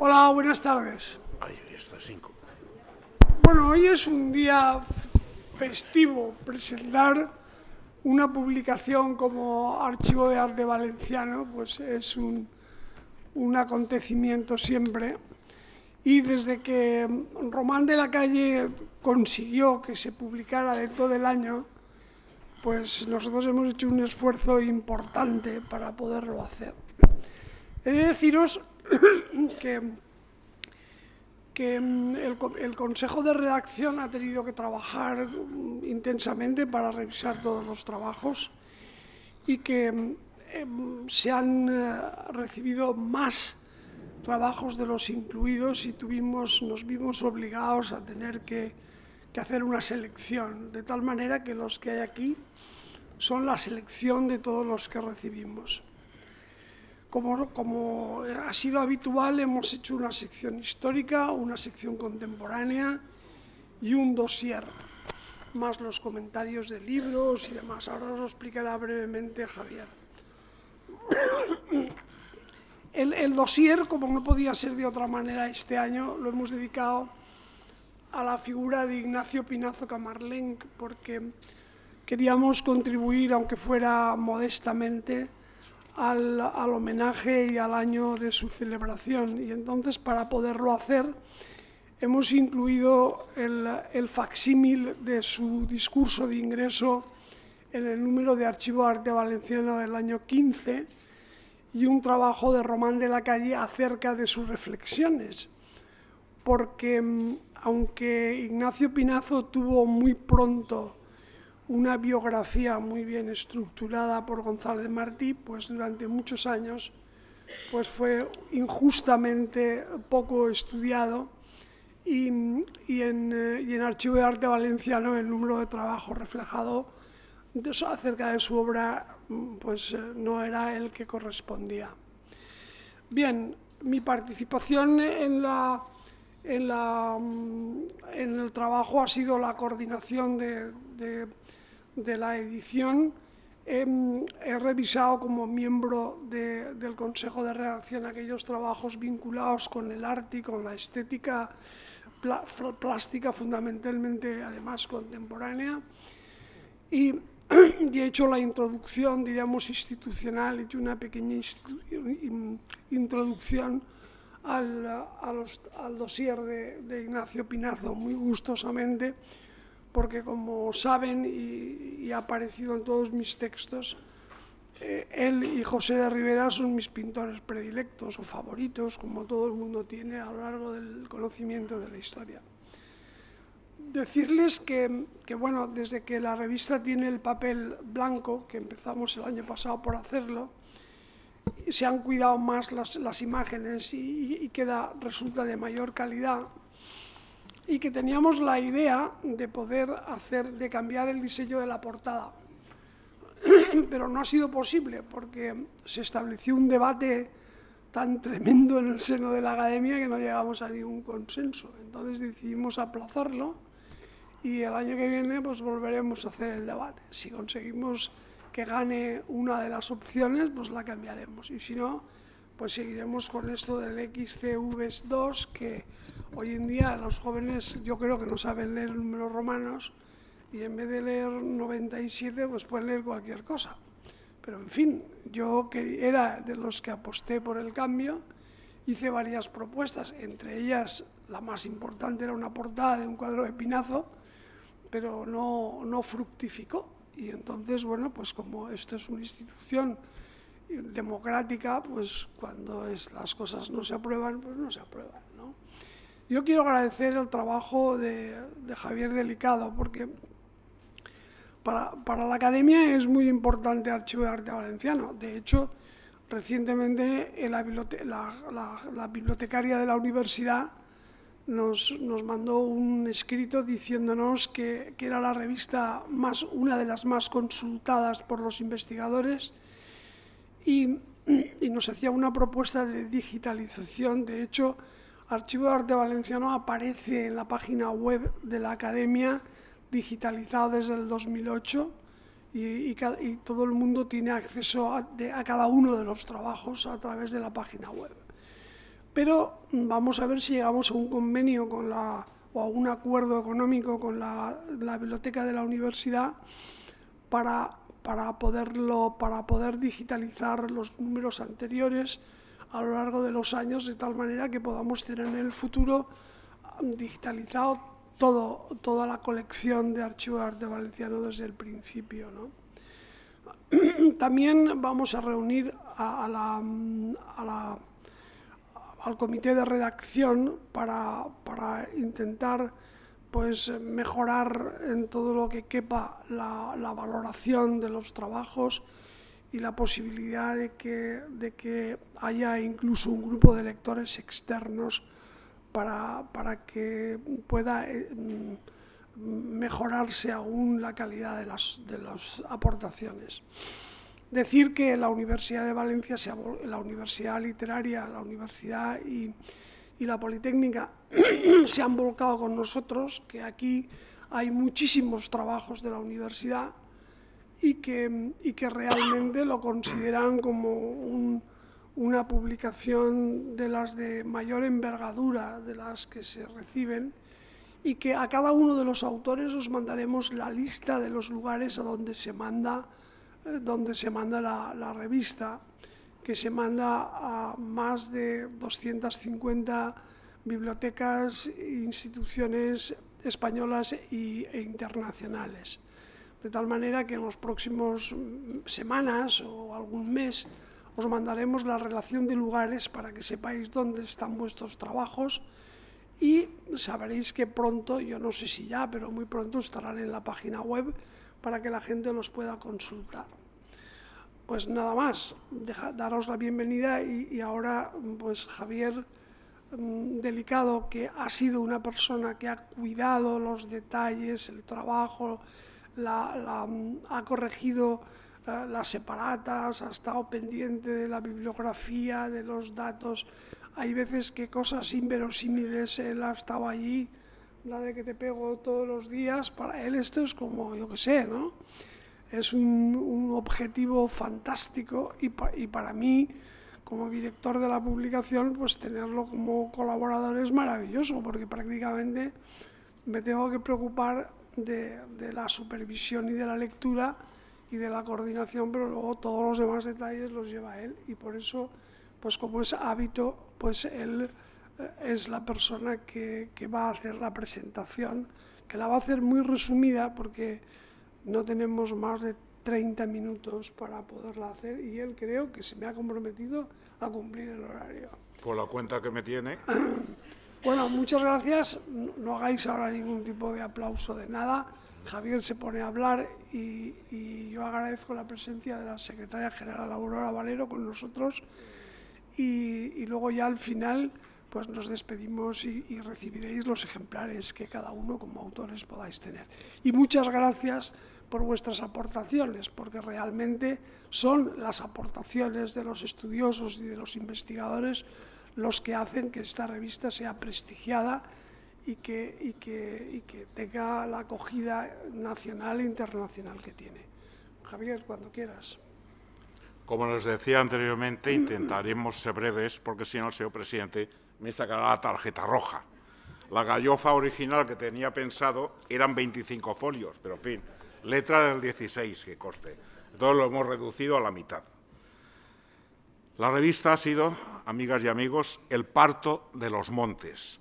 Hola, buenas tardes. Ay, esto es cinco. Bueno, hoy es un día festivo presentar una publicación como Archivo de Arte Valenciano, pues es un, un acontecimiento siempre. Y desde que Román de la Calle consiguió que se publicara de todo el año, pues nosotros hemos hecho un esfuerzo importante para poderlo hacer. He de deciros que, que mm, el, Consejo de Redacción ha tenido que trabajar mm, intensamente para revisar todos los trabajos y que mm, eh, se han eh, recibido más trabajos de los incluidos y tuvimos, nos vimos obligados a tener que hacer una selección, de tal manera que los que hay aquí son la selección de todos los que recibimos. Como, ha sido habitual, hemos hecho una sección histórica, una sección contemporánea y un dossier, más los comentarios de libros y demás. Ahora os lo explicará brevemente Javier. El, el dossier, como no podía ser de otra manera este año, lo hemos dedicado a la figura de Ignacio Pinazo Camarlenc, porque queríamos contribuir, aunque fuera modestamente, al, homenaje y al año de su celebración. Y entonces, para poderlo hacer, hemos incluido el, facsímil de su discurso de ingreso en el número de Archivo Arte Valenciano del año 15 y un trabajo de Román de la Calle acerca de sus reflexiones. Porque mm, aunque Ignacio Pinazo tuvo muy pronto una biografía muy bien estructurada por González Martí, pues durante muchos años pues fue injustamente poco estudiado y, y, en, eh, Archivo de Arte Valenciano el número de trabajos reflejado de, acerca de su obra mm, pues eh, no era el que correspondía. Bien, mi participación en, la, en, la, mm, en el trabajo ha sido la coordinación de de la edición. Em, he revisado como miembro del Consejo de Redacción aquellos trabajos vinculados con el arte y con la estética plástica, fundamentalmente además contemporánea. Y, de he hecho la introducción, diríamos, institucional, y hecho una pequeña introducción al, dosier de Ignacio Pinazo, muy gustosamente porque como saben y, ha aparecido en todos mis textos, eh, él y José de Rivera son mis pintores predilectos o favoritos, como todo el mundo tiene a lo largo del conocimiento de la historia. Decirles que, bueno, desde que la revista tiene el papel blanco, que empezamos el año pasado por hacerlo, se han cuidado más las, imágenes y, y queda, resulta de mayor calidad y que teníamos la idea de poder hacer, de cambiar el diseño de la portada. Pero no ha sido posible porque se estableció un debate tan tremendo en el seno de la academia que no llegamos a ningún consenso. Entonces decidimos aplazarlo y el año que viene pues volveremos a hacer el debate. Si conseguimos que gane una de las opciones, pues la cambiaremos. Y si no, pues seguiremos con esto del XCV2 que Hoy en día los jóvenes yo creo que no saben leer números romanos y en vez de leer 97 pues pueden leer cualquier cosa. Pero en fin, yo era de los que aposté por el cambio, hice varias propuestas, entre ellas la más importante era una portada de un cuadro de Pinazo, pero no, no fructificó. Y entonces, bueno, pues como esto es una institución democrática, pues cuando las cosas no se aprueban, pues no se aprueban. Yo quiero agradecer el trabajo de, Javier Delicado, porque para, la academia es muy importante Archivo de Arte Valenciano. De hecho, recientemente la, bibliotecaria de la universidad nos, mandó un escrito diciéndonos que, era la revista más, una de las más consultadas por los investigadores y, y nos hacía una propuesta de digitalización. De hecho, Archivo de Arte Valenciano aparece en la página web de la Academia digitalizado desde el 2008 y, todo el mundo tiene acceso a, cada uno de los trabajos a través de la página web. Pero vamos a ver si llegamos a un convenio con la, o a un acuerdo económico con la, la biblioteca de la universidad para, para, poderlo, para poder digitalizar los números anteriores a lo largo de los años de tal manera que podamos tener en el futuro mm, digitalizado toda la colección de archivos de arte valenciano desde el principio. También vamos a reunir mm, al comité de redacción para, intentar pues, mejorar en todo lo que quepa la valoración de los trabajos y la posibilidad de que, haya incluso un grupo de lectores externos para, que pueda eh, mm, mejorarse aún la calidad de las, aportaciones. Decir que la Universidad de Valencia, la Universidad Literaria, la Universidad y la Politécnica se han volcado con nosotros, que aquí hay muchísimos trabajos de la universidad, y que, y que realmente lo consideran como una publicación de las de mayor envergadura, de las que se reciben, y que a cada uno de los autores os mandaremos la lista de los lugares a donde se manda, eh, donde se manda la, revista, que se manda a más de 250 bibliotecas, e instituciones españolas e internacionales de tal manera que en los próximos mm, semanas o algún mes os mandaremos la relación de lugares para que sepáis dónde están vuestros trabajos y sabréis que pronto, yo no sé si ya, pero muy pronto estarán en la página web para que la gente los pueda consultar. Pues nada más, daros la bienvenida y, ahora pues Javier mm, Delicado, que ha sido una persona que ha cuidado los detalles, el trabajo, la, mm, ha corregido eh, las separatas, ha estado pendiente de la bibliografía, de los datos. Hay veces que cosas inverosímiles, él ha estado allí, la de que te pego todos los días, para él esto es como, yo qué sé, ¿no? Es un, objetivo fantástico y, y para mí, como director de la publicación, pues tenerlo como colaborador es maravilloso, porque prácticamente me tengo que preocupar de, la supervisión y de la lectura y de la coordinación, pero luego todos los demás detalles los lleva él y por eso, pues como es hábito, pues él eh, es la persona que, que, va a hacer la presentación, que la va a hacer muy resumida porque no tenemos más de 30 minutos para poderla hacer y él creo que se me ha comprometido a cumplir el horario. con la cuenta que me tiene. Bueno, muchas gracias. No hagáis ahora ningún tipo de aplauso de nada. Javier se pone a hablar y, yo agradezco la presencia de la secretaria general Aurora Valero con nosotros. Y, luego ya al final pues nos despedimos y, y, recibiréis los ejemplares que cada uno como autores podáis tener. Y muchas gracias por vuestras aportaciones, porque realmente son las aportaciones de los estudiosos y de los investigadores los que hacen que esta revista sea prestigiada y que, y que, que tenga la acogida nacional e internacional que tiene. Javier, cuando quieras. Como les decía anteriormente, intentaremos ser breves, porque si no, el señor presidente me sacará la tarjeta roja. La gallofa original que tenía pensado eran 25 folios, pero en fin, letra del 16 que coste. Entonces lo hemos reducido a la mitad. La revista ha sido, amigas y amigos, el parto de los montes.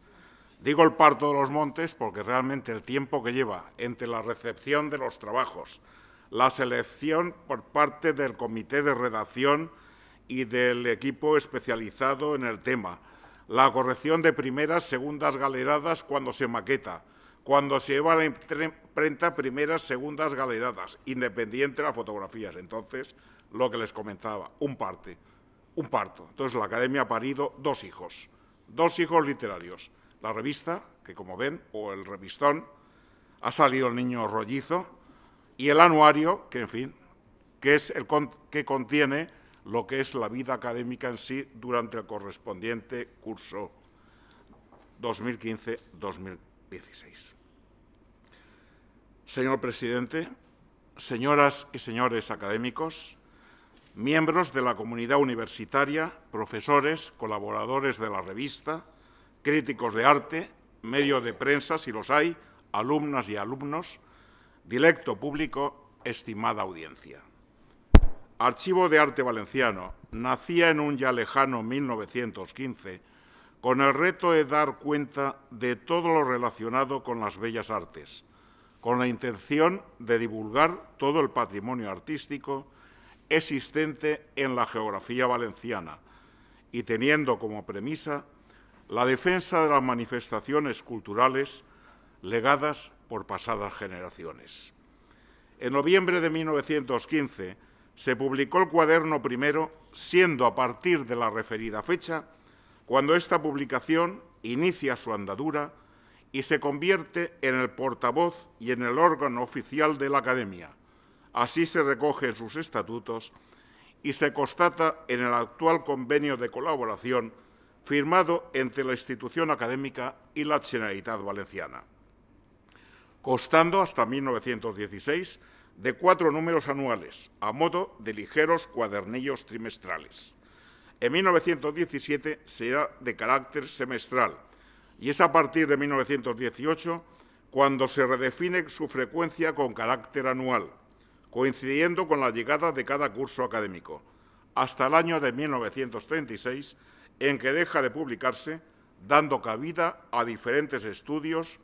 Digo el parto de los montes porque realmente el tiempo que lleva entre la recepción de los trabajos, la selección por parte del comité de redacción y del equipo especializado en el tema, la corrección de primeras, segundas galeradas cuando se maqueta, cuando se lleva la imprenta primeras, segundas galeradas, independiente de las fotografías. Entonces, lo que les comentaba, un parte un parto. Entonces, la Academia ha parido dos hijos, dos hijos literarios. La revista, que como ven, o el revistón, ha salido el niño rollizo, y el anuario, que en fin, que es el que contiene lo que es la vida académica en sí durante el correspondiente curso 2015-2016. Señor presidente, señoras y señores académicos, miembros de la comunidad universitaria, profesores, colaboradores de la revista, críticos de arte, medio de prensa, si los hay, alumnas y alumnos, dilecto público, estimada audiencia. Archivo de Arte Valenciano nacía en un ya lejano 1915 con el reto de dar cuenta de todo lo relacionado con las bellas artes, con la intención de divulgar todo el patrimonio artístico existente en la geografía valenciana y teniendo como premisa la defensa de las manifestaciones culturales legadas por pasadas generaciones. En noviembre de 1915 se publicó el cuaderno primero, siendo a partir de la referida fecha cuando esta publicación inicia su andadura y se convierte en el portavoz y en el órgano oficial de la Academia, Así se recoge en sus estatutos y se constata en el actual convenio de colaboración firmado entre la institución académica y la Generalitat Valenciana, constando hasta 1916 de cuatro números anuales, a modo de ligeros cuadernillos trimestrales. En 1917 será de carácter semestral y es a partir de 1918 cuando se redefine su frecuencia con carácter anual, coincidiendo con la llegada de cada curso académico, hasta el año de 1936, en que deja de publicarse, dando cabida a diferentes estudios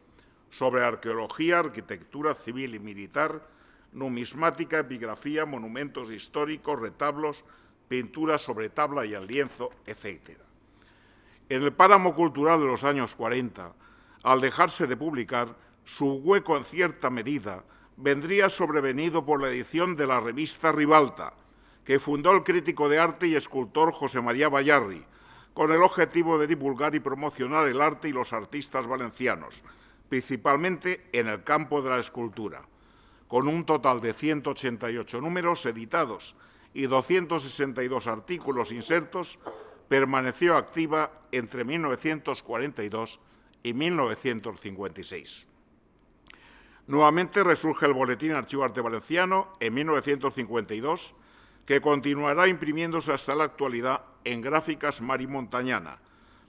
sobre arqueología, arquitectura civil y militar, numismática, epigrafía, monumentos históricos, retablos, pinturas sobre tabla y al lienzo, etc. En el páramo cultural de los años 40, al dejarse de publicar, su hueco en cierta medida vendría sobrevenido por la edición de la revista Ribalta, que fundó el crítico de arte y escultor José María Bayarri, con el objetivo de divulgar y promocionar el arte y los artistas valencianos, principalmente en el campo de la escultura, con un total de 188 números editados y 262 artículos insertos, permaneció activa entre 1942 y 1956. Nuevamente resurge el Boletín Archivo Arte Valenciano en 1952, que continuará imprimiéndose hasta la actualidad en gráficas y montañana,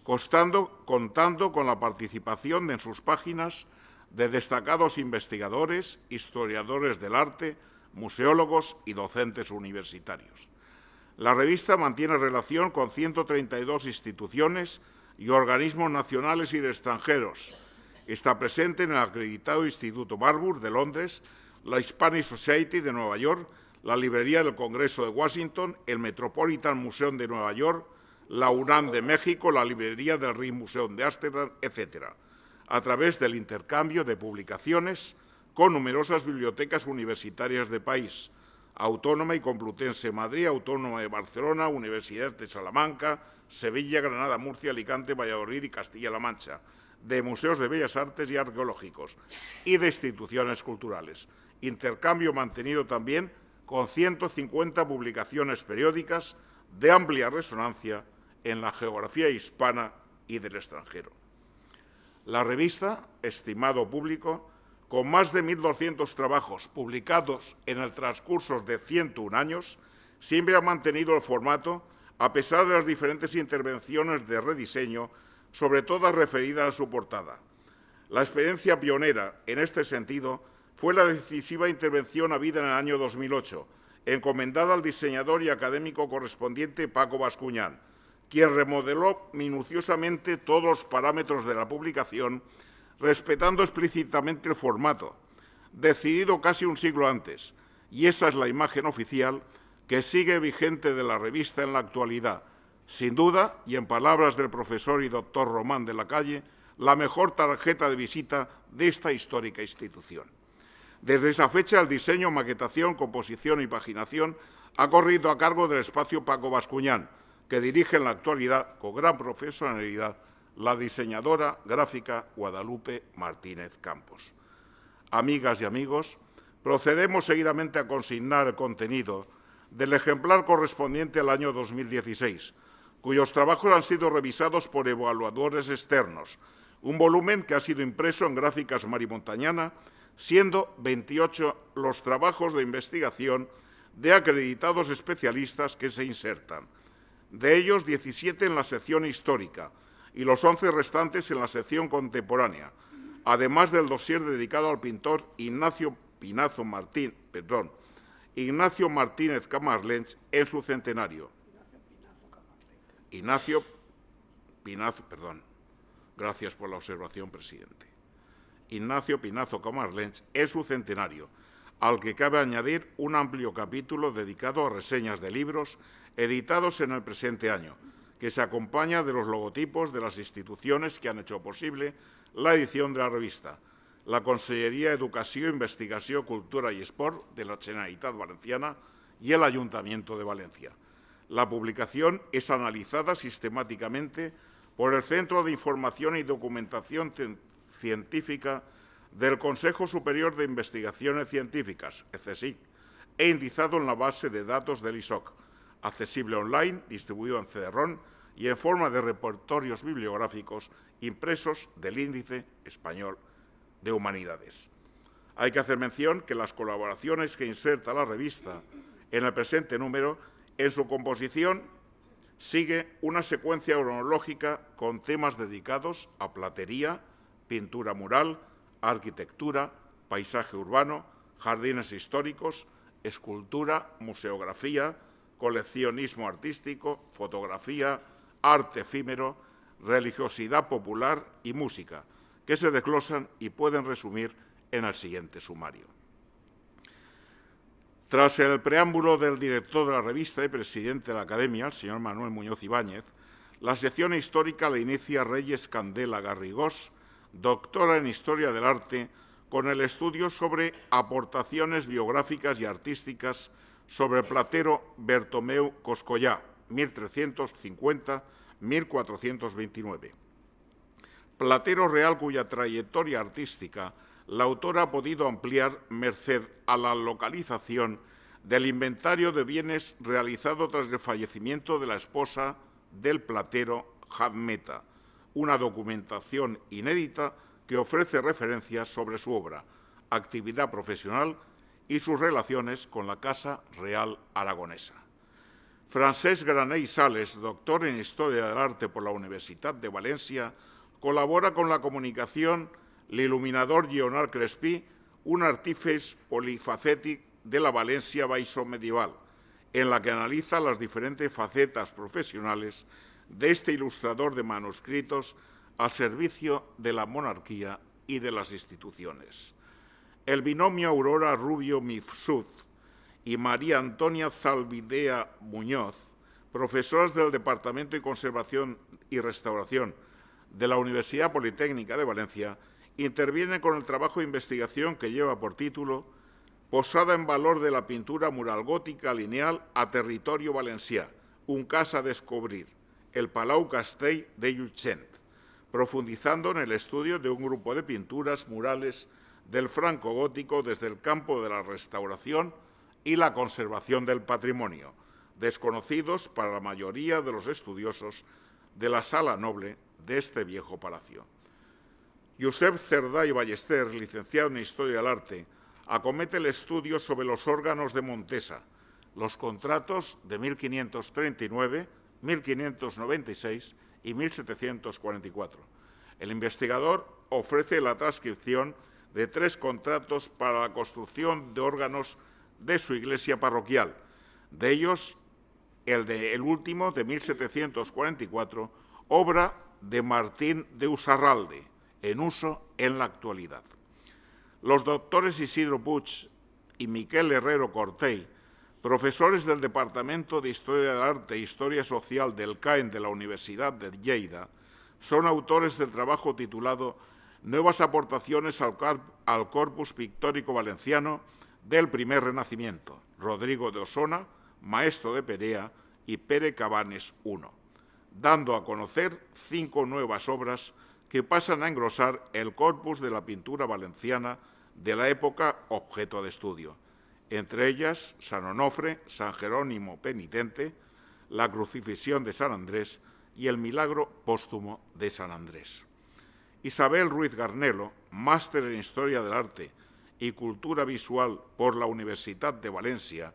contando con la participación en sus páginas de destacados investigadores, historiadores del arte, museólogos y docentes universitarios. La revista mantiene relación con 132 instituciones y organismos nacionales y de extranjeros, Está presente en el acreditado Instituto Marburg de Londres, la Hispanic Society de Nueva York, la Librería del Congreso de Washington, el Metropolitan Museum de Nueva York, la UNAM de México, la Librería del Museum de Ámsterdam, etc., a través del intercambio de publicaciones con numerosas bibliotecas universitarias de país, Autónoma y Complutense Madrid, Autónoma de Barcelona, Universidad de Salamanca, Sevilla, Granada, Murcia, Alicante, Valladolid y Castilla-La Mancha, de museos de bellas artes y arqueológicos y de instituciones culturales. Intercambio mantenido también con 150 publicaciones periódicas de amplia resonancia en la geografía hispana y del extranjero. La revista, estimado público, con más de 1.200 trabajos publicados en el transcurso de 101 años, siempre ha mantenido el formato a pesar de las diferentes intervenciones de rediseño sobre todo referida a su portada. La experiencia pionera en este sentido fue la decisiva intervención habida en el año 2008, encomendada al diseñador y académico correspondiente Paco Bascuñán, quien remodeló minuciosamente todos los parámetros de la publicación, respetando explícitamente el formato, decidido casi un siglo antes, y esa es la imagen oficial que sigue vigente de la revista en la actualidad, sin duda, y en palabras del profesor y doctor Román de la Calle, la mejor tarjeta de visita de esta histórica institución. Desde esa fecha, el diseño, maquetación, composición y paginación ha corrido a cargo del espacio Paco Bascuñán, que dirige en la actualidad, con gran profesionalidad, la diseñadora gráfica Guadalupe Martínez Campos. Amigas y amigos, procedemos seguidamente a consignar el contenido del ejemplar correspondiente al año 2016, cuyos trabajos han sido revisados por evaluadores externos, un volumen que ha sido impreso en gráficas marimontañana, siendo 28 los trabajos de investigación de acreditados especialistas que se insertan, de ellos 17 en la sección histórica y los 11 restantes en la sección contemporánea, además del dossier dedicado al pintor Ignacio Pinazo Martín, Ignacio Martínez Camarlens en su centenario. Ignacio Pinazo, perdón, gracias por la observación, presidente. Ignacio Pinazo Comarlench es su centenario, al que cabe añadir un amplio capítulo dedicado a reseñas de libros editados en el presente año, que se acompaña de los logotipos de las instituciones que han hecho posible la edición de la revista, la Consellería Educación, Investigación, Cultura y Sport de la Generalitat Valenciana y el Ayuntamiento de Valencia la publicación es analizada sistemáticamente por el Centro de Información y Documentación Científica del Consejo Superior de Investigaciones Científicas, ECSIC, e indizado en la base de datos del ISOC, accesible online, distribuido en cd y en forma de repertorios bibliográficos impresos del Índice Español de Humanidades. Hay que hacer mención que las colaboraciones que inserta la revista en el presente número en su composición sigue una secuencia cronológica con temas dedicados a platería, pintura mural, arquitectura, paisaje urbano, jardines históricos, escultura, museografía, coleccionismo artístico, fotografía, arte efímero, religiosidad popular y música, que se desglosan y pueden resumir en el siguiente sumario. Tras el preámbulo del director de la revista y presidente de la Academia, el señor Manuel Muñoz Ibáñez, la sección histórica la inicia Reyes Candela Garrigós, doctora en Historia del Arte, con el estudio sobre aportaciones biográficas y artísticas sobre Platero Bertomeu Coscollá, 1350-1429. Platero Real, cuya trayectoria artística la autora ha podido ampliar merced a la localización del inventario de bienes realizado tras el fallecimiento de la esposa del platero Jadmeta, una documentación inédita que ofrece referencias sobre su obra, actividad profesional y sus relaciones con la Casa Real Aragonesa. Francesc Graney Sales, doctor en Historia del Arte por la Universidad de Valencia, colabora con la comunicación ...el iluminador Gionard Crespi, un artífice polifacético de la Valencia medieval, en la que analiza las diferentes facetas profesionales de este ilustrador de manuscritos al servicio de la monarquía y de las instituciones. El binomio Aurora Rubio Mifsud y María Antonia Zalvidea Muñoz, profesoras del Departamento de Conservación y Restauración de la Universidad Politécnica de Valencia, interviene con el trabajo de investigación que lleva por título Posada en valor de la pintura mural gótica lineal a territorio valenciano, un caso a descubrir, el Palau Castell de Yuchent, profundizando en el estudio de un grupo de pinturas murales del franco gótico desde el campo de la restauración y la conservación del patrimonio, desconocidos para la mayoría de los estudiosos de la sala noble de este viejo palacio. Josep Cerdá y Ballester, licenciado en Historia del Arte, acomete el estudio sobre los órganos de Montesa, los contratos de 1539, 1596 y 1744. El investigador ofrece la transcripción de tres contratos para la construcción de órganos de su iglesia parroquial, de ellos el, de, el último de 1744, obra de Martín de Usarralde en uso en la actualidad. Los doctores Isidro Puig y Miquel Herrero Cortey, profesores del Departamento de Historia del Arte e Historia Social del CAEN de la Universidad de Lleida, son autores del trabajo titulado Nuevas aportaciones al, corpus pictórico valenciano del primer Renacimiento, Rodrigo de Osona, Maestro de Perea y Pere Cabanes I, dando a conocer cinco nuevas obras que pasan a engrosar el corpus de la pintura valenciana de la época objeto de estudio, entre ellas San Onofre, San Jerónimo Penitente, la crucifixión de San Andrés y el milagro póstumo de San Andrés. Isabel Ruiz Garnelo, máster en Historia del Arte y Cultura Visual por la Universidad de Valencia,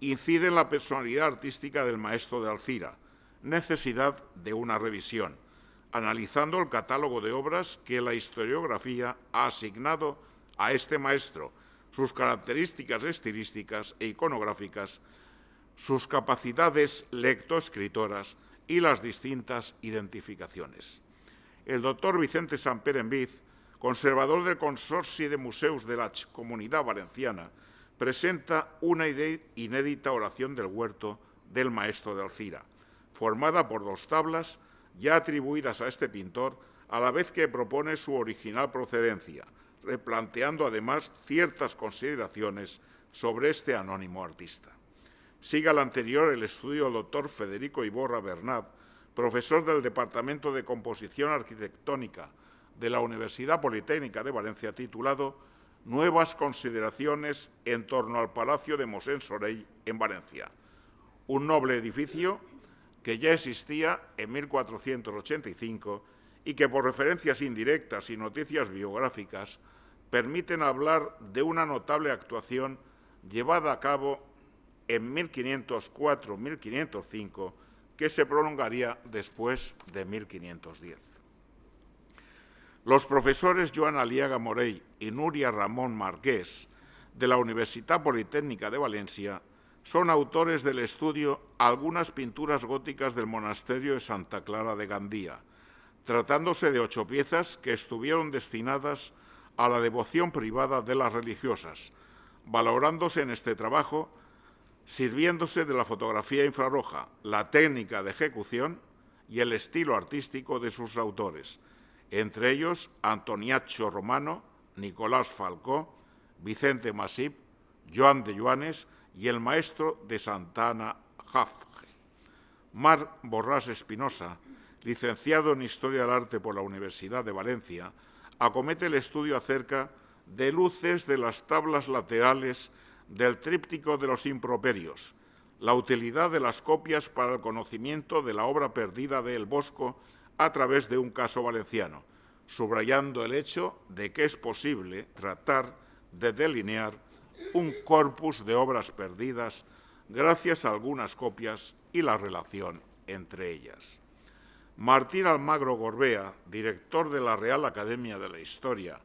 incide en la personalidad artística del maestro de Alcira, necesidad de una revisión analizando el catálogo de obras que la historiografía ha asignado a este maestro, sus características estilísticas e iconográficas, sus capacidades lectoescritoras y las distintas identificaciones. El doctor Vicente Samper conservador del Consorcio de Museos de la Comunidad Valenciana, presenta una inédita oración del huerto del maestro de Alcira, formada por dos tablas ya atribuidas a este pintor, a la vez que propone su original procedencia, replanteando además ciertas consideraciones sobre este anónimo artista. Siga al anterior el estudio del doctor Federico Iborra Bernat, profesor del Departamento de Composición Arquitectónica de la Universidad Politécnica de Valencia, titulado Nuevas consideraciones en torno al Palacio de Mosén Sorey, en Valencia. Un noble edificio que ya existía en 1485 y que por referencias indirectas y noticias biográficas permiten hablar de una notable actuación llevada a cabo en 1504-1505 que se prolongaría después de 1510. Los profesores Joan Aliaga Morey y Nuria Ramón Marqués de la Universidad Politécnica de Valencia son autores del estudio algunas pinturas góticas del monasterio de Santa Clara de Gandía, tratándose de ocho piezas que estuvieron destinadas a la devoción privada de las religiosas, valorándose en este trabajo sirviéndose de la fotografía infrarroja, la técnica de ejecución y el estilo artístico de sus autores, entre ellos Antoniaccio Romano, Nicolás Falcó, Vicente Masip, Joan de Joanes, y el maestro de Santana Jafge. Mar Borrás Espinosa, licenciado en Historia del Arte por la Universidad de Valencia, acomete el estudio acerca de luces de las tablas laterales del tríptico de los improperios, la utilidad de las copias para el conocimiento de la obra perdida de El Bosco a través de un caso valenciano, subrayando el hecho de que es posible tratar de delinear un corpus de obras perdidas gracias a algunas copias y la relación entre ellas. Martín Almagro Gorbea, director de la Real Academia de la Historia,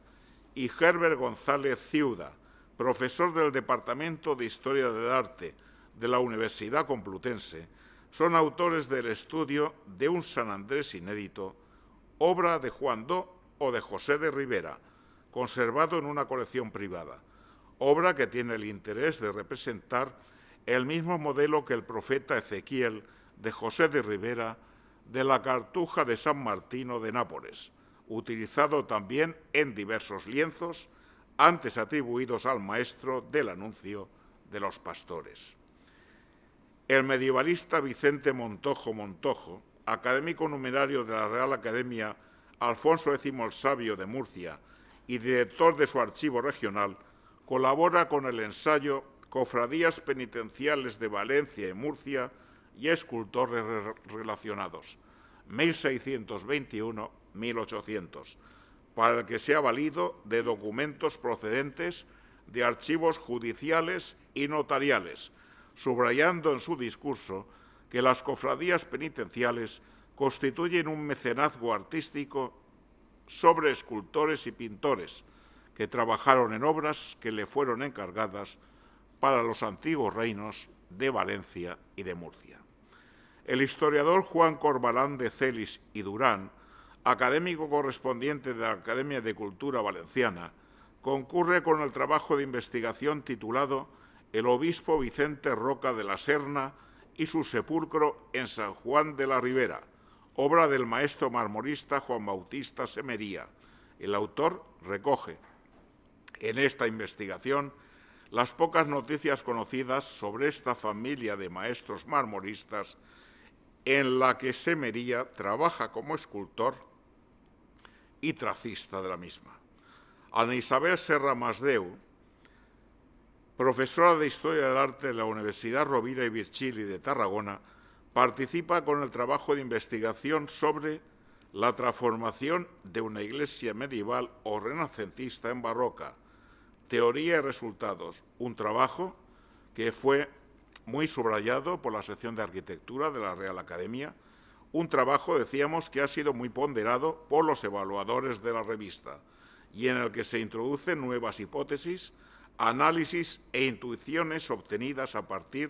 y Herbert González Ciuda, profesor del Departamento de Historia del Arte de la Universidad Complutense, son autores del estudio de un San Andrés inédito, obra de Juan Do o de José de Rivera, conservado en una colección privada, obra que tiene el interés de representar el mismo modelo que el profeta Ezequiel de José de Rivera de la Cartuja de San Martino de Nápoles, utilizado también en diversos lienzos antes atribuidos al maestro del anuncio de los pastores. El medievalista Vicente Montojo Montojo, académico numerario de la Real Academia Alfonso X el Sabio de Murcia y director de su archivo regional, colabora con el ensayo Cofradías Penitenciales de Valencia y Murcia y escultores relacionados, 1621-1800, para el que se ha valido de documentos procedentes de archivos judiciales y notariales, subrayando en su discurso que las cofradías penitenciales constituyen un mecenazgo artístico sobre escultores y pintores, que trabajaron en obras que le fueron encargadas para los antiguos reinos de Valencia y de Murcia. El historiador Juan Corbalán de Celis y Durán, académico correspondiente de la Academia de Cultura Valenciana, concurre con el trabajo de investigación titulado El obispo Vicente Roca de la Serna y su sepulcro en San Juan de la Ribera, obra del maestro marmorista Juan Bautista Semería. El autor recoge en esta investigación las pocas noticias conocidas sobre esta familia de maestros marmoristas en la que Semería trabaja como escultor y tracista de la misma. Ana Isabel Serra Masdeu, profesora de Historia del Arte de la Universidad Rovira y Virchili de Tarragona, participa con el trabajo de investigación sobre la transformación de una iglesia medieval o renacentista en barroca, Teoría y resultados, un trabajo que fue muy subrayado por la sección de arquitectura de la Real Academia, un trabajo, decíamos, que ha sido muy ponderado por los evaluadores de la revista y en el que se introducen nuevas hipótesis, análisis e intuiciones obtenidas a partir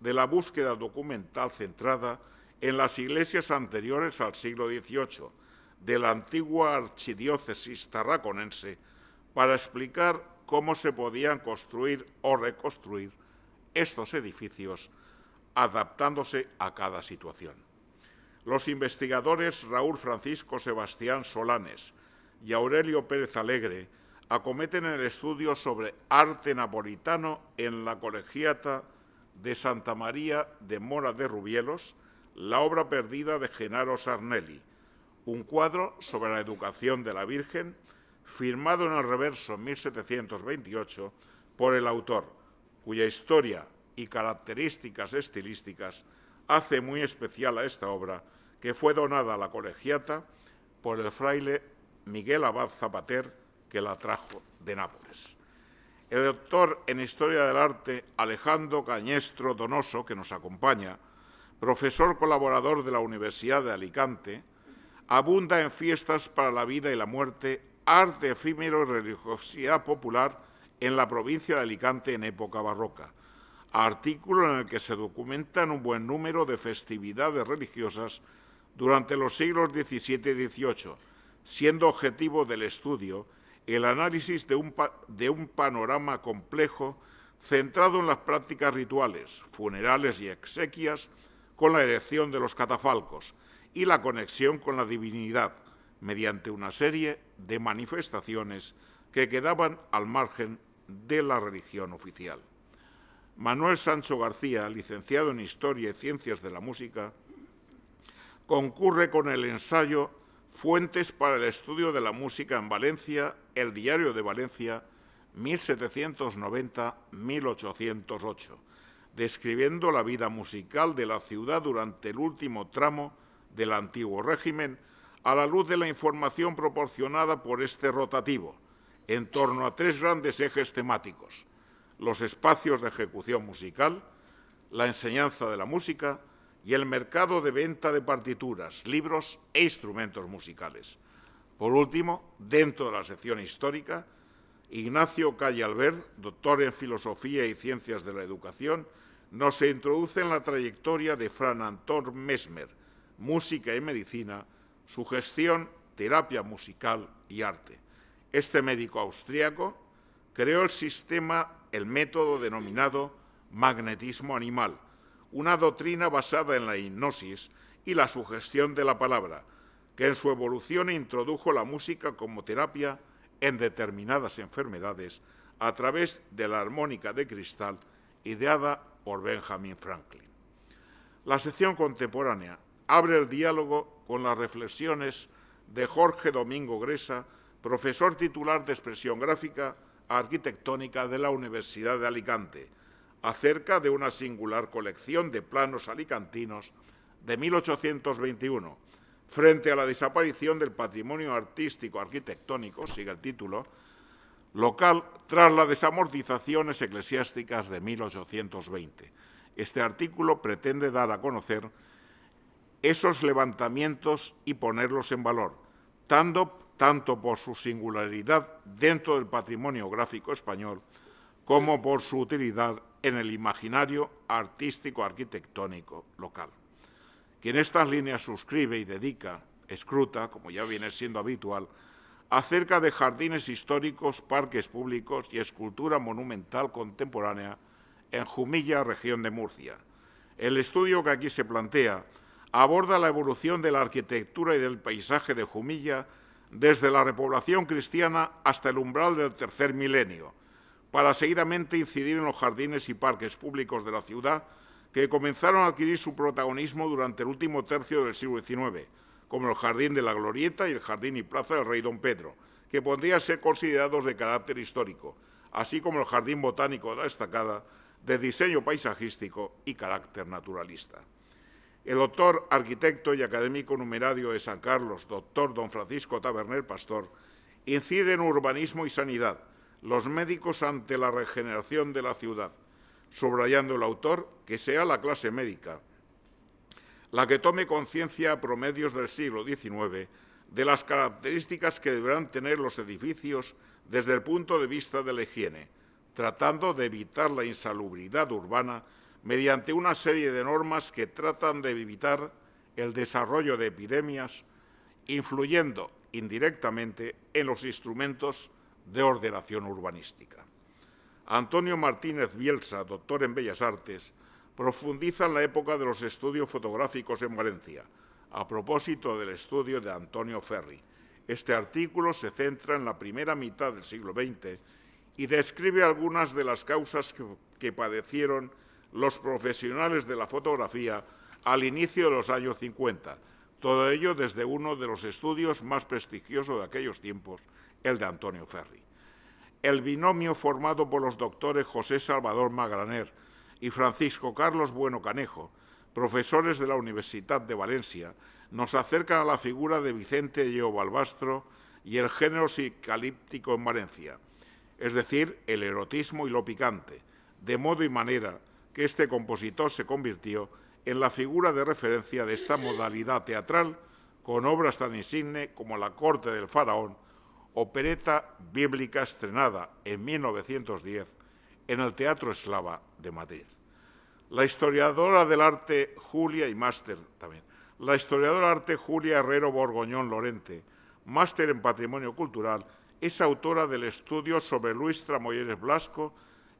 de la búsqueda documental centrada en las iglesias anteriores al siglo XVIII de la antigua archidiócesis tarraconense para explicar cómo se podían construir o reconstruir estos edificios adaptándose a cada situación. Los investigadores Raúl Francisco Sebastián Solanes y Aurelio Pérez Alegre acometen el estudio sobre arte napolitano en la colegiata de Santa María de Mora de Rubielos, la obra perdida de Genaro Sarnelli, un cuadro sobre la educación de la Virgen firmado en el reverso 1728 por el autor, cuya historia y características estilísticas hace muy especial a esta obra, que fue donada a la colegiata por el fraile Miguel Abad Zapater, que la trajo de Nápoles. El doctor en Historia del Arte Alejandro Cañestro Donoso, que nos acompaña, profesor colaborador de la Universidad de Alicante, abunda en fiestas para la vida y la muerte arte efímero y religiosidad popular en la provincia de Alicante en época barroca, artículo en el que se documentan un buen número de festividades religiosas durante los siglos XVII y XVIII, siendo objetivo del estudio el análisis de un, de un panorama complejo centrado en las prácticas rituales, funerales y exequias, con la erección de los catafalcos y la conexión con la divinidad, mediante una serie de manifestaciones que quedaban al margen de la religión oficial. Manuel Sancho García, licenciado en Historia y Ciencias de la Música, concurre con el ensayo Fuentes para el Estudio de la Música en Valencia, el Diario de Valencia, 1790-1808, describiendo la vida musical de la ciudad durante el último tramo del antiguo régimen, a la luz de la información proporcionada por este rotativo, en torno a tres grandes ejes temáticos, los espacios de ejecución musical, la enseñanza de la música y el mercado de venta de partituras, libros e instrumentos musicales. Por último, dentro de la sección histórica, Ignacio Calle Albert, doctor en Filosofía y Ciencias de la Educación, nos introduce en la trayectoria de Fran Anton Mesmer, Música y Medicina, ...sugestión, terapia musical y arte. Este médico austríaco creó el sistema, el método denominado magnetismo animal, una doctrina basada en la hipnosis y la sugestión de la palabra, que en su evolución introdujo la música como terapia en determinadas enfermedades a través de la armónica de cristal ideada por Benjamin Franklin. La sección contemporánea abre el diálogo con las reflexiones de Jorge Domingo Gresa, profesor titular de Expresión Gráfica Arquitectónica de la Universidad de Alicante, acerca de una singular colección de planos alicantinos de 1821. Frente a la desaparición del patrimonio artístico arquitectónico, sigue el título, local tras las desamortizaciones eclesiásticas de 1820. Este artículo pretende dar a conocer esos levantamientos y ponerlos en valor, tanto, por su singularidad dentro del patrimonio gráfico español como por su utilidad en el imaginario artístico-arquitectónico local. Quien estas líneas suscribe y dedica, escruta, como ya viene siendo habitual, acerca de jardines históricos, parques públicos y escultura monumental contemporánea en Jumilla, región de Murcia. El estudio que aquí se plantea aborda la evolución de la arquitectura y del paisaje de Jumilla desde la repoblación cristiana hasta el umbral del tercer milenio, para seguidamente incidir en los jardines y parques públicos de la ciudad que comenzaron a adquirir su protagonismo durante el último tercio del siglo XIX, como el Jardín de la Glorieta y el Jardín y Plaza del Rey Don Pedro, que podrían ser considerados de carácter histórico, así como el Jardín Botánico de la Estacada, de diseño paisajístico y carácter naturalista el autor, arquitecto y académico numerario de San Carlos, doctor don Francisco Taberner Pastor, incide en urbanismo y sanidad, los médicos ante la regeneración de la ciudad, subrayando el autor que sea la clase médica la que tome conciencia a promedios del siglo XIX de las características que deberán tener los edificios desde el punto de vista de la higiene, tratando de evitar la insalubridad urbana mediante una serie de normas que tratan de evitar el desarrollo de epidemias, influyendo indirectamente en los instrumentos de ordenación urbanística. Antonio Martínez Bielsa, doctor en Bellas Artes, profundiza en la época de los estudios fotográficos en Valencia, a propósito del estudio de Antonio Ferri. Este artículo se centra en la primera mitad del siglo XX y describe algunas de las causas que, que padecieron los profesionales de la fotografía al inicio de los años 50, todo ello desde uno de los estudios más prestigiosos de aquellos tiempos, el de Antonio Ferri. El binomio formado por los doctores José Salvador Magraner y Francisco Carlos Bueno Canejo, profesores de la Universidad de Valencia, nos acercan a la figura de Vicente Yeo Balbastro y el género psicalíptico en Valencia, es decir, el erotismo y lo picante, de modo y manera que este compositor se convirtió en la figura de referencia de esta modalidad teatral, con obras tan insignes como La corte del faraón, opereta bíblica estrenada en 1910 en el Teatro Eslava de Madrid. La historiadora del arte Julia y también. La historiadora del arte Julia Herrero Borgoñón Lorente, máster en patrimonio cultural, es autora del estudio sobre Luis Tramoyeres Blasco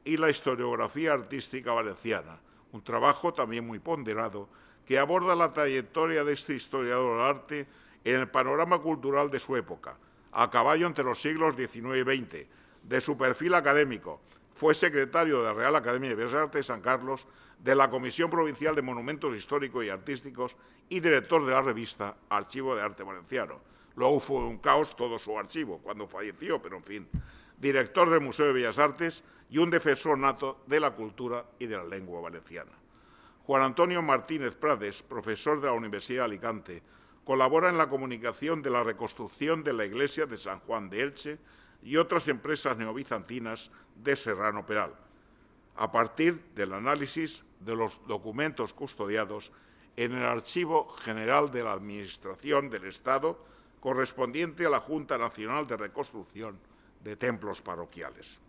y la historiografía artística valenciana, un trabajo también muy ponderado que aborda la trayectoria de este historiador del arte en el panorama cultural de su época, a caballo entre los siglos XIX y XX, de su perfil académico. Fue secretario de la Real Academia de Bellas Artes de San Carlos, de la Comisión Provincial de Monumentos Históricos y Artísticos y director de la revista Archivo de Arte Valenciano. Luego fue un caos todo su archivo cuando falleció, pero en fin. Director del Museo de Bellas Artes, y un defensor nato de la cultura y de la lengua valenciana. Juan Antonio Martínez Prades, profesor de la Universidad de Alicante, colabora en la comunicación de la reconstrucción de la iglesia de San Juan de Elche y otras empresas neobizantinas de Serrano Peral, a partir del análisis de los documentos custodiados en el Archivo General de la Administración del Estado correspondiente a la Junta Nacional de Reconstrucción de Templos Parroquiales.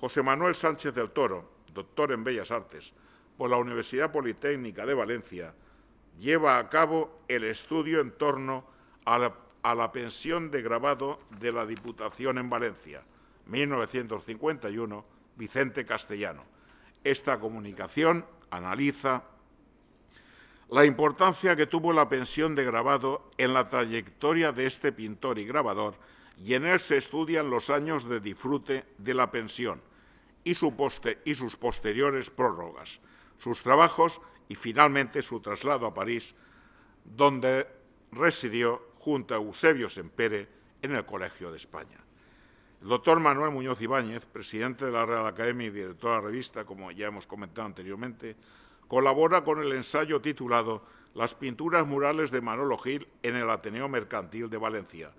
José Manuel Sánchez del Toro, doctor en Bellas Artes, por la Universidad Politécnica de Valencia, lleva a cabo el estudio en torno a la, pensión de grabado de la Diputación en Valencia, 1951, Vicente Castellano. Esta comunicación analiza la importancia que tuvo la pensión de grabado en la trayectoria de este pintor y grabador, y en él se estudian los años de disfrute de la pensión, y, sus posteriores prórrogas, sus trabajos y finalmente su traslado a París, donde residió junto a Eusebio Sempere en el Colegio de España. El doctor Manuel Muñoz Ibáñez, presidente de la Real Academia y director de la revista, como ya hemos comentado anteriormente, colabora con el ensayo titulado Las pinturas murales de Manolo Gil en el Ateneo Mercantil de Valencia,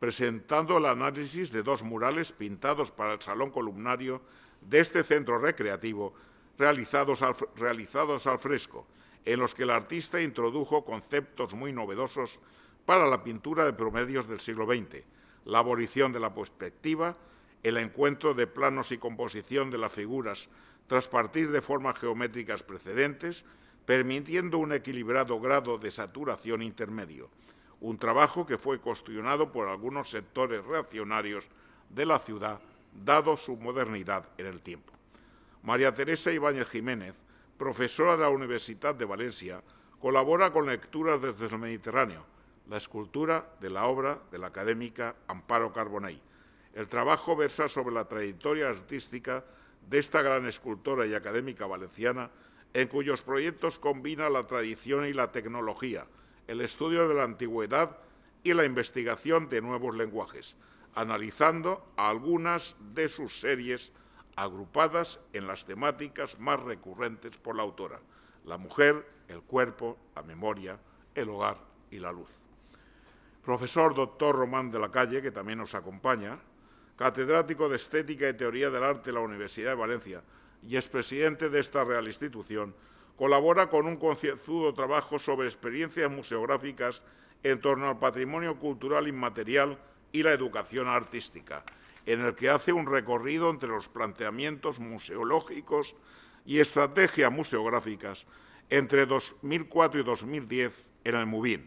presentando el análisis de dos murales pintados para el Salón Columnario de este centro recreativo realizados al, realizados al fresco, en los que el artista introdujo conceptos muy novedosos para la pintura de promedios del siglo XX, la abolición de la perspectiva, el encuentro de planos y composición de las figuras tras partir de formas geométricas precedentes, permitiendo un equilibrado grado de saturación intermedio, un trabajo que fue cuestionado por algunos sectores reaccionarios de la ciudad dado su modernidad en el tiempo. María Teresa Ibáñez Jiménez, profesora de la Universidad de Valencia, colabora con lecturas desde el Mediterráneo, la escultura de la obra de la académica Amparo Carbonell. El trabajo versa sobre la trayectoria artística de esta gran escultora y académica valenciana, en cuyos proyectos combina la tradición y la tecnología, el estudio de la antigüedad y la investigación de nuevos lenguajes analizando algunas de sus series agrupadas en las temáticas más recurrentes por la autora, la mujer, el cuerpo, la memoria, el hogar y la luz. Profesor doctor Román de la Calle, que también nos acompaña, catedrático de Estética y Teoría del Arte de la Universidad de Valencia y expresidente de esta real institución, colabora con un concienzudo trabajo sobre experiencias museográficas en torno al patrimonio cultural inmaterial y la educación artística, en el que hace un recorrido entre los planteamientos museológicos y estrategias museográficas entre 2004 y 2010 en el MUBIN,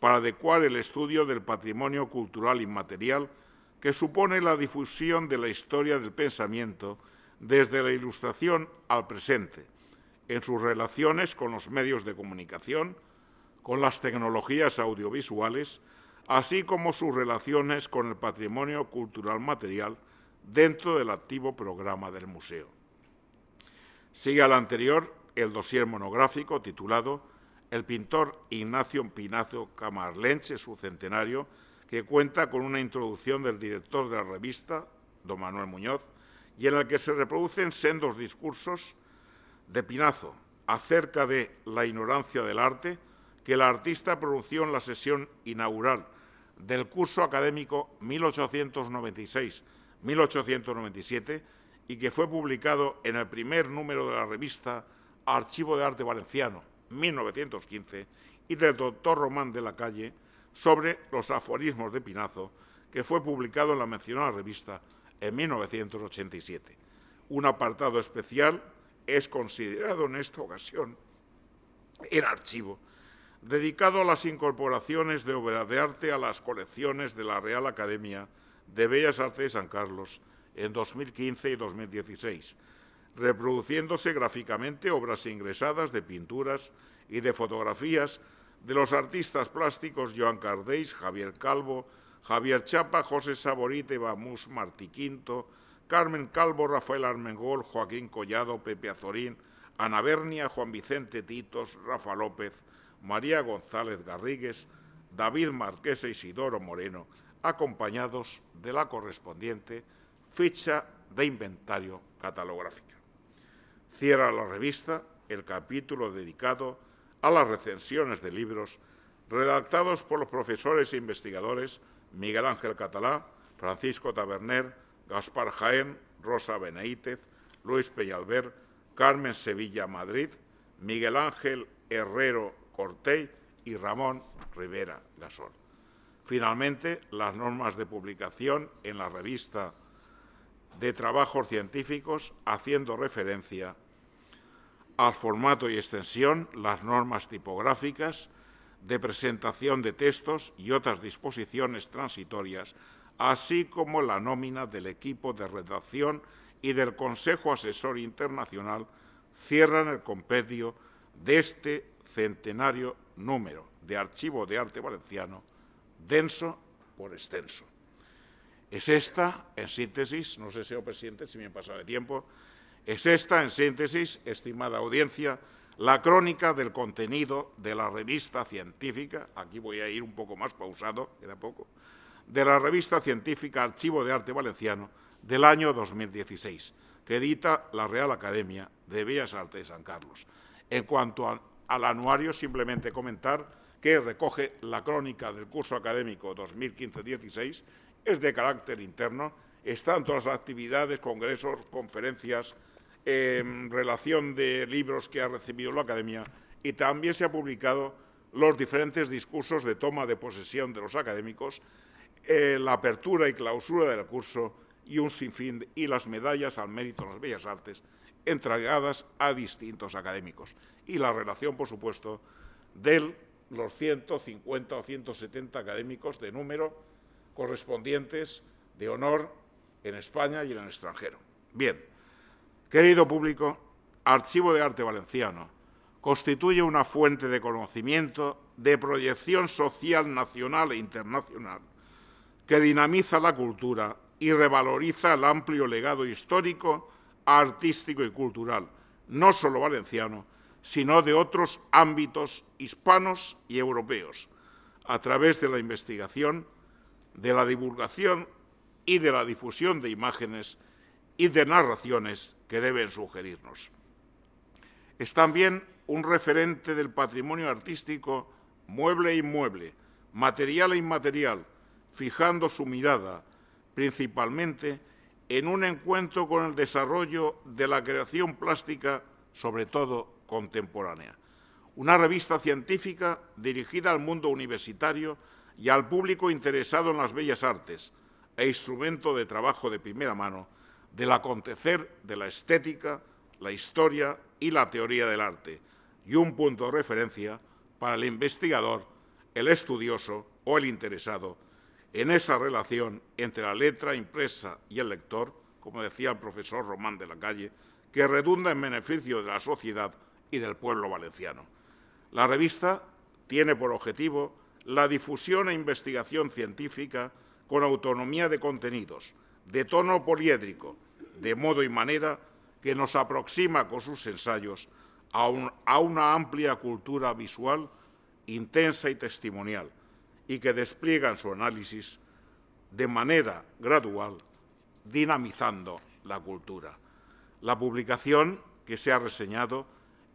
para adecuar el estudio del patrimonio cultural inmaterial que supone la difusión de la historia del pensamiento desde la Ilustración al presente, en sus relaciones con los medios de comunicación, con las tecnologías audiovisuales así como sus relaciones con el patrimonio cultural material dentro del activo programa del museo. Sigue al anterior el dossier monográfico titulado El pintor Ignacio Pinazo Camarlenche, su centenario, que cuenta con una introducción del director de la revista, don Manuel Muñoz, y en el que se reproducen sendos discursos de Pinazo acerca de la ignorancia del arte que la artista pronunció en la sesión inaugural del curso académico 1896-1897 y que fue publicado en el primer número de la revista Archivo de Arte Valenciano, 1915, y del doctor Román de la Calle sobre los aforismos de Pinazo, que fue publicado en la mencionada revista en 1987. Un apartado especial es considerado en esta ocasión el archivo dedicado a las incorporaciones de obras de arte a las colecciones de la Real Academia de Bellas Artes de San Carlos en 2015 y 2016, reproduciéndose gráficamente obras ingresadas de pinturas y de fotografías de los artistas plásticos Joan Cardéis, Javier Calvo, Javier Chapa, José Saborite, Bamus Martí Quinto, Carmen Calvo, Rafael Armengol, Joaquín Collado, Pepe Azorín, Ana Bernia, Juan Vicente Titos, Rafa López, María González Garrigues, David Marqués e Isidoro Moreno, acompañados de la correspondiente ficha de inventario catalográfica. Cierra la revista el capítulo dedicado a las recensiones de libros redactados por los profesores e investigadores Miguel Ángel Catalá, Francisco Taberner, Gaspar Jaén, Rosa Beneítez, Luis Peñalver, Carmen Sevilla Madrid, Miguel Ángel Herrero Cortey y Ramón Rivera Gasol. Finalmente, las normas de publicación en la revista de trabajos científicos haciendo referencia al formato y extensión, las normas tipográficas de presentación de textos y otras disposiciones transitorias, así como la nómina del equipo de redacción y del Consejo Asesor Internacional, cierran el compendio de este centenario número de archivo de arte valenciano, denso por extenso. Es esta, en síntesis, no sé, señor presidente, si me he pasado de tiempo, es esta, en síntesis, estimada audiencia, la crónica del contenido de la revista científica, aquí voy a ir un poco más pausado, queda poco, de la revista científica Archivo de Arte Valenciano del año 2016, que edita la Real Academia de Bellas Artes de San Carlos. En cuanto a al anuario simplemente comentar que recoge la crónica del curso académico 2015-16, es de carácter interno, están todas las actividades, congresos, conferencias, em, relación de libros que ha recibido la Academia y también se ha publicado los diferentes discursos de toma de posesión de los académicos, eh, la apertura y clausura del curso y un sinfín y las medallas al mérito de las bellas artes entregadas a distintos académicos. Y la relación, por supuesto, de los 150 o 170 académicos de número correspondientes de honor en España y en el extranjero. Bien, querido público, Archivo de Arte Valenciano constituye una fuente de conocimiento, de proyección social nacional e internacional, que dinamiza la cultura y revaloriza el amplio legado histórico artístico y cultural, no solo valenciano, sino de otros ámbitos hispanos y europeos, a través de la investigación, de la divulgación y de la difusión de imágenes y de narraciones que deben sugerirnos. Es también un referente del patrimonio artístico mueble e inmueble, material e inmaterial, fijando su mirada principalmente en un encuentro con el desarrollo de la creación plástica, sobre todo contemporánea. Una revista científica dirigida al mundo universitario y al público interesado en las bellas artes e instrumento de trabajo de primera mano del acontecer de la estética, la historia y la teoría del arte, y un punto de referencia para el investigador, el estudioso o el interesado en esa relación entre la letra impresa y el lector, como decía el profesor Román de la Calle, que redunda en beneficio de la sociedad y del pueblo valenciano. La revista tiene por objetivo la difusión e investigación científica con autonomía de contenidos, de tono poliédrico, de modo y manera que nos aproxima con sus ensayos a, a una amplia cultura visual, intensa y testimonial, y que despliegan su análisis de manera gradual, dinamizando la cultura. La publicación que se ha reseñado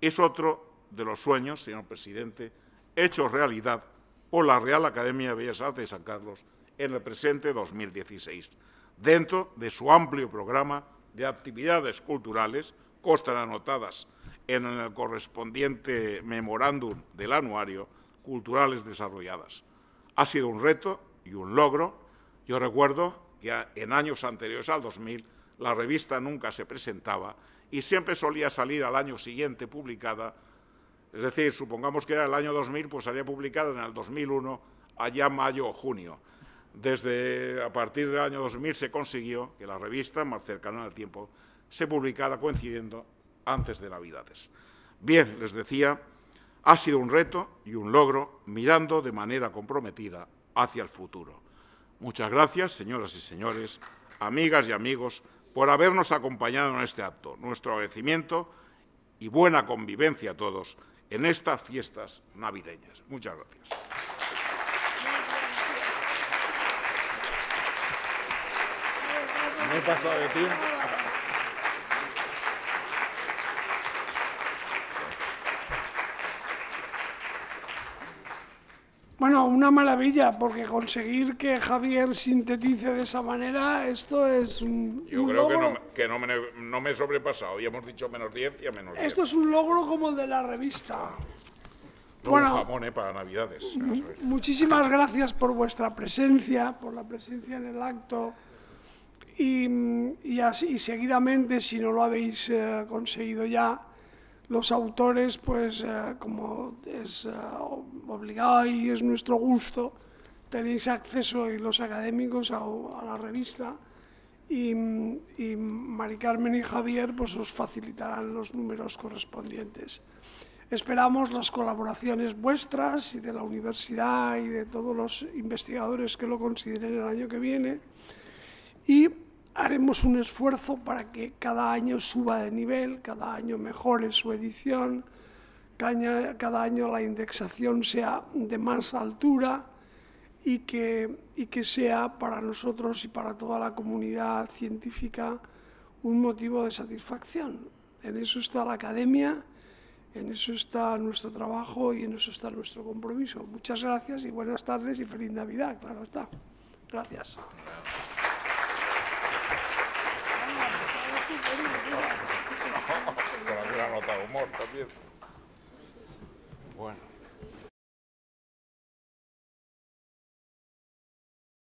es otro de los sueños, señor presidente, hechos realidad por la Real Academia de Bellas Artes de San Carlos en el presente 2016. Dentro de su amplio programa de actividades culturales, constan anotadas en el correspondiente memorándum del anuario, culturales desarrolladas. Ha sido un reto y un logro. Yo recuerdo que en años anteriores al 2000 la revista nunca se presentaba y siempre solía salir al año siguiente publicada. Es decir, supongamos que era el año 2000, pues salía publicada en el 2001, allá mayo o junio. Desde a partir del año 2000 se consiguió que la revista, más cercana al tiempo, se publicara coincidiendo antes de Navidades. Bien, les decía ha sido un reto y un logro mirando de manera comprometida hacia el futuro. Muchas gracias, señoras y señores, amigas y amigos, por habernos acompañado en este acto. Nuestro agradecimiento y buena convivencia a todos en estas fiestas navideñas. Muchas gracias. pasado de Bueno, una maravilla, porque conseguir que Javier sintetice de esa manera, esto es un. Yo creo que, no, me, no, me, he sobrepasado, ya hemos dicho menos 10 y a menos 10. Esto es un logro como el de la revista. Ah. bueno, jamón, eh, para Navidades. Muchísimas gracias por vuestra presencia, por la presencia en el acto. Y, seguidamente, si no lo habéis eh, conseguido ya, los autores, pues eh, como es eh, obligado y es nuestro gusto, tenéis acceso y los académicos a, la revista y, Mari Carmen y Javier pues os facilitarán los números correspondientes. Esperamos las colaboraciones vuestras y de la universidad y de todos los investigadores que lo consideren el año que viene. Y haremos un esfuerzo para que cada año suba de nivel, cada año mejore su edición, cada, año la indexación sea de más altura y que, y que sea para nosotros y para toda la comunidad científica un motivo de satisfacción. En eso está la academia, en eso está nuestro trabajo y en eso está nuestro compromiso. Muchas gracias y buenas tardes y feliz Navidad, claro está. Gracias. amor también. Bueno.